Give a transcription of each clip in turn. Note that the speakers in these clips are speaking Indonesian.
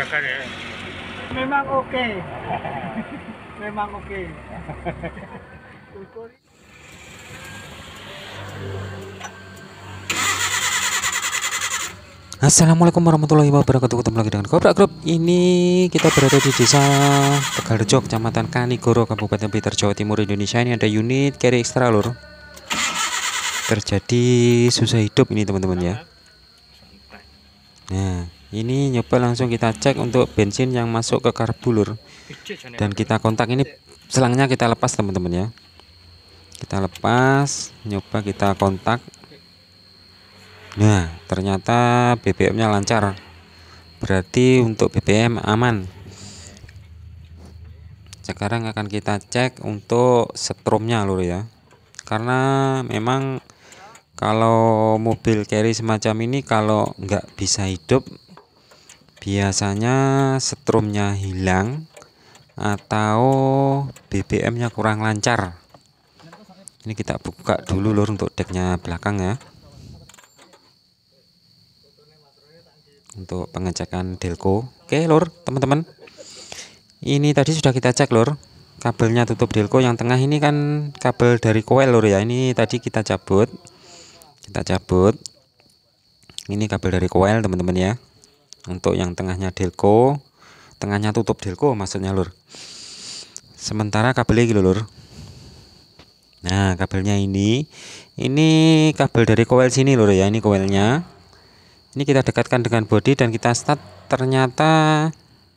gerakan ya memang oke okay. memang oke okay. Assalamualaikum warahmatullahi wabarakatuh ketemu lagi dengan Kobra Group ini kita berada di desa Tegalrejo kecamatan Kanigoro Kabupaten Blitar Jawa Timur Indonesia ini ada unit carry extra lur terjadi susah hidup ini teman-teman ya nah ini nyoba langsung kita cek untuk bensin yang masuk ke karbulur dan kita kontak ini selangnya kita lepas teman-teman ya kita lepas nyoba kita kontak nah ternyata BBM nya lancar berarti untuk BBM aman sekarang akan kita cek untuk setrumnya lur ya karena memang kalau mobil carry semacam ini kalau nggak bisa hidup biasanya setrumnya hilang atau BBM nya kurang lancar ini kita buka dulu lor untuk decknya belakang ya untuk pengecekan delco oke lor teman-teman ini tadi sudah kita cek lor. kabelnya tutup delco yang tengah ini kan kabel dari koel lor ya ini tadi kita cabut kita cabut ini kabel dari koel teman-teman ya untuk yang tengahnya delco tengahnya tutup delco maksudnya lur sementara kabelnya gitu lur nah kabelnya ini ini kabel dari coil sini lur ya ini coilnya ini kita dekatkan dengan body dan kita start ternyata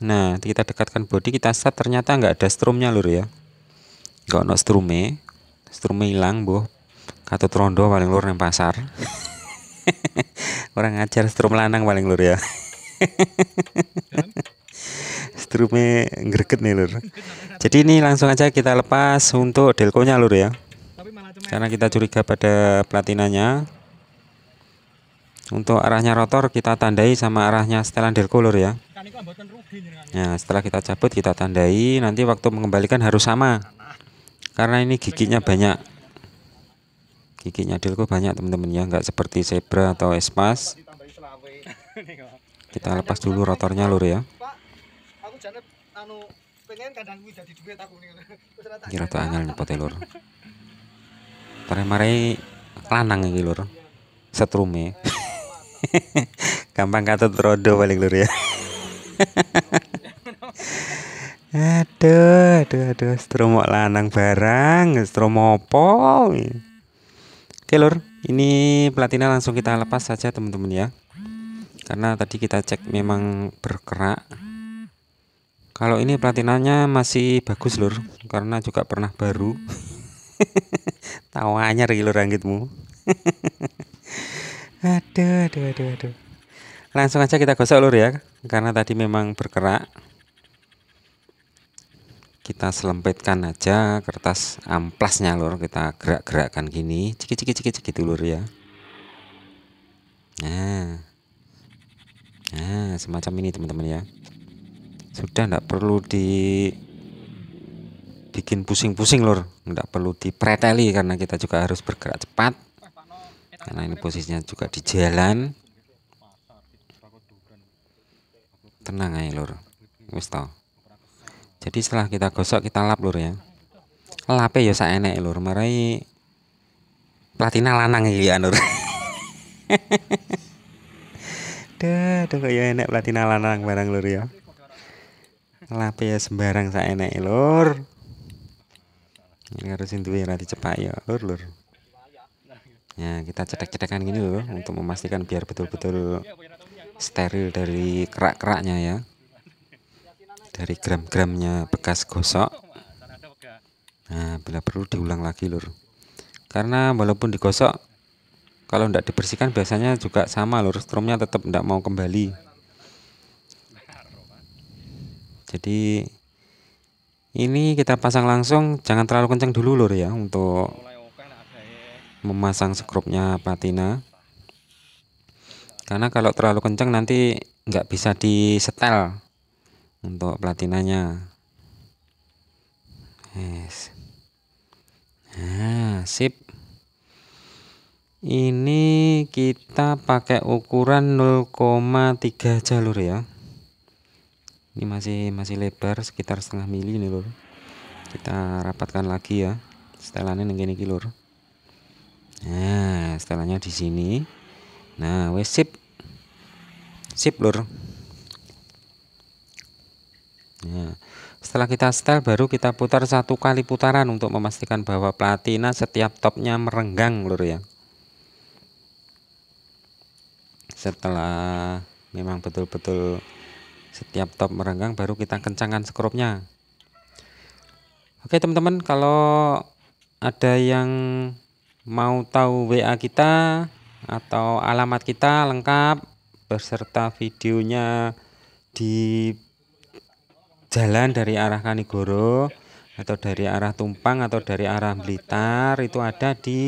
nah kita dekatkan body kita start ternyata nggak ada strumnya lur ya nggak ada no strumnya strumnya hilang bu katut rondo paling lur yang pasar orang ngajar strum lanang paling lur ya Kan? Strumnya greget nih lur. Jadi ini langsung aja kita lepas untuk delkonya lur ya. Karena kita curiga pada platinanya. Untuk arahnya rotor kita tandai sama arahnya setelan delko lur ya. Nah setelah kita cabut kita tandai nanti waktu mengembalikan harus sama. Karena ini giginya banyak. Giginya delko banyak teman-teman ya nggak seperti zebra atau espas. kita lepas dulu rotornya lur ya ini anu, rata angel nyepot ya, lur tarik marai lanang ini lur setrume gampang kata rodo balik lur ya aduh aduh aduh stromo lanang barang stromo opo oke lur ini platina langsung kita lepas saja teman-teman ya karena tadi kita cek memang berkerak. kalau ini platinanya masih bagus lur karena juga pernah baru tawanya lur rangitmu aduh aduh aduh aduh langsung aja kita gosok lur ya karena tadi memang berkerak. kita selempetkan aja kertas amplasnya lur kita gerak-gerakkan gini ciki ciki ciki ciki dulu ya nah nah semacam ini teman-teman ya sudah tidak perlu di bikin pusing-pusing lor tidak perlu dipreteli karena kita juga harus bergerak cepat karena ini posisinya juga di jalan tenang aja lor jadi setelah kita gosok kita lap lor ya lape ya saya enak lor marai platina lanang ya lor ada tuh kok ya enak platina lanang barang lur ya lape ya sembarang saya enak e, lur ngarusin duwe ra cepat ya lur lur ya kita cetek-cetekan gini loh untuk memastikan biar betul-betul steril dari kerak-keraknya ya dari gram-gramnya bekas gosok nah bila perlu diulang lagi lur karena walaupun digosok kalau tidak dibersihkan biasanya juga sama lur stromnya tetap tidak mau kembali jadi ini kita pasang langsung jangan terlalu kencang dulu lur ya untuk memasang skrupnya patina karena kalau terlalu kencang nanti nggak bisa disetel untuk platinanya yes. nah sip ini kita pakai ukuran 0,3 jalur ya ini masih masih lebar sekitar setengah mili ini lur kita rapatkan lagi ya setelannya yang gini lur nah setelannya di sini nah wes sip sip lur nah setelah kita setel baru kita putar satu kali putaran untuk memastikan bahwa platina setiap topnya merenggang lur ya setelah memang betul-betul setiap top merenggang baru kita kencangkan skrupnya oke teman-teman kalau ada yang mau tahu WA kita atau alamat kita lengkap beserta videonya di jalan dari arah Kanigoro atau dari arah Tumpang atau dari arah Blitar itu ada di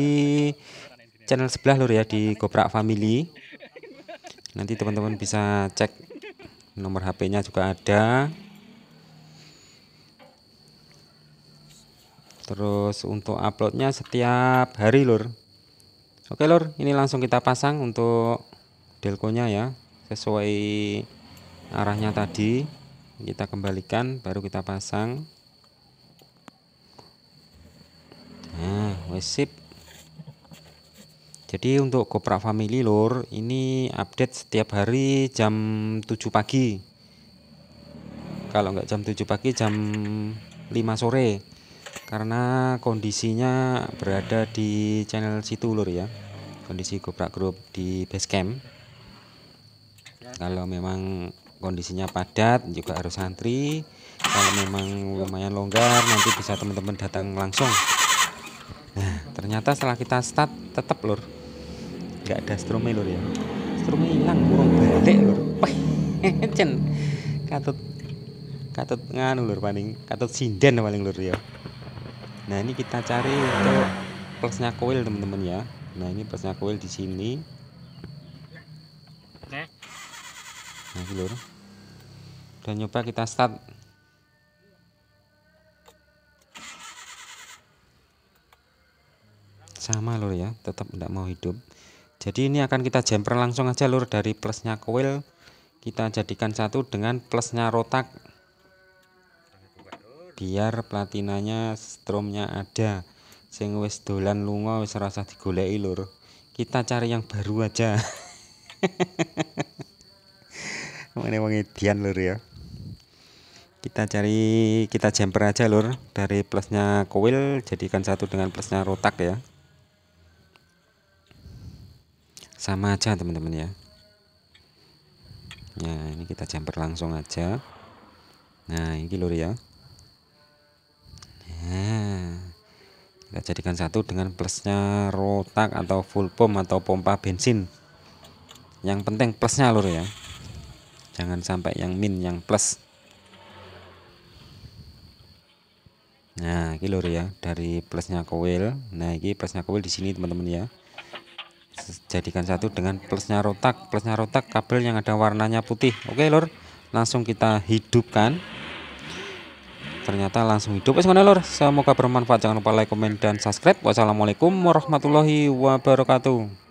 channel sebelah lur ya di Goprak Family nanti teman-teman bisa cek nomor HP-nya juga ada terus untuk uploadnya setiap hari lur oke lur ini langsung kita pasang untuk delkonya ya sesuai arahnya tadi kita kembalikan baru kita pasang nah wesip jadi untuk GoPro Family Lur ini update setiap hari jam 7 pagi. Kalau nggak jam 7 pagi jam 5 sore. Karena kondisinya berada di channel situ Lur ya. Kondisi GoPro Group di Basecamp. Kalau memang kondisinya padat juga harus antri. Kalau memang lumayan longgar nanti bisa teman-teman datang langsung ternyata setelah kita start tetap lur nggak ada strumi lur ya strumi hilang kurang balik lur pecen katut katut nganu lur paling katut sinden paling lur ya nah ini kita cari untuk plusnya coil teman-teman ya nah ini plusnya coil di sini nah lur dan nyoba kita start sama lur ya tetap tidak mau hidup jadi ini akan kita jumper langsung aja lur dari plusnya coil kita jadikan satu dengan plusnya rotak biar platinanya stromnya ada sing wis dolan lunga wis rasa digoleki lur kita cari yang baru aja ini wong edian lur ya kita cari kita jumper aja lur dari plusnya coil jadikan satu dengan plusnya rotak ya sama aja teman-teman ya nah ini kita jumper langsung aja nah ini lur ya nah, kita jadikan satu dengan plusnya rotak atau full pump atau pompa bensin yang penting plusnya lur ya jangan sampai yang min yang plus Nah, ini lur ya dari plusnya coil. Nah, ini plusnya coil di sini teman-teman ya jadikan satu dengan plusnya rotak plusnya rotak kabel yang ada warnanya putih oke lor langsung kita hidupkan ternyata langsung hidup semuanya lor semoga bermanfaat jangan lupa like comment dan subscribe wassalamualaikum warahmatullahi wabarakatuh